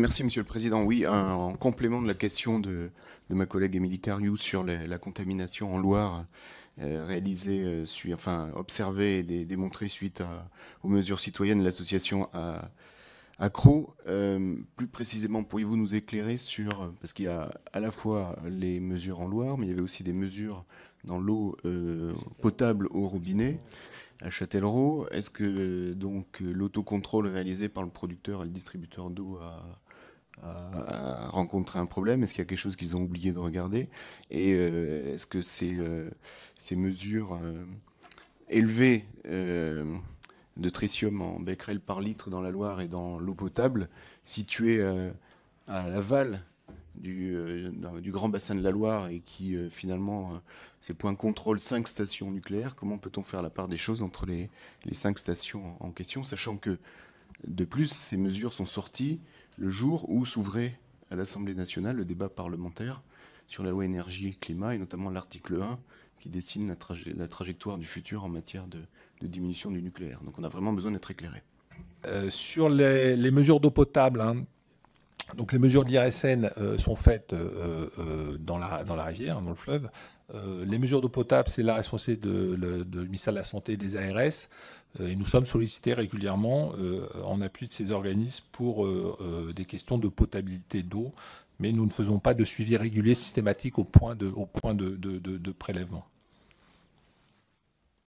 Merci, Monsieur le Président. Oui, en complément de la question de, ma collègue Émilie Cariou sur la, contamination en Loire euh, réalisée, euh, enfin observée et démontrée suite aux mesures citoyennes de l'association à, à euh, plus précisément, pourriez-vous nous éclairer sur, parce qu'il y a à la fois les mesures en Loire, mais il y avait aussi des mesures dans l'eau potable au robinet à Châtellerault. Est-ce que donc l'autocontrôle réalisé par le producteur et le distributeur d'eau à, rencontrer un problème Est-ce qu'il y a quelque chose qu'ils ont oublié de regarder Et euh, est-ce que ces, euh, mesures euh, élevées de tritium en becquerel par litre dans la Loire et dans l'eau potable, situées à l'aval du, du, grand bassin de la Loire et qui finalement, ces points contrôle cinq stations nucléaires. Comment peut-on faire la part des choses entre les, cinq stations en question, sachant que de plus, ces mesures sont sorties le jour où s'ouvrait à l'Assemblée nationale le débat parlementaire sur la loi énergie et climat, et notamment l'article 1 qui dessine la, la, trajectoire du futur en matière de, diminution du nucléaire. Donc on a vraiment besoin d'être éclairé. Euh, sur les, mesures d'eau potable, hein, donc les mesures de euh, sont faites euh, euh, dans, la, dans la rivière, dans le fleuve. les mesures d'eau potable, c'est la responsabilité de, ministère de la Santé des ARS. et nous sommes sollicités régulièrement en appui de ces organismes pour des questions de potabilité d'eau. Mais nous ne faisons pas de suivi régulier systématique au point de, point de prélèvement.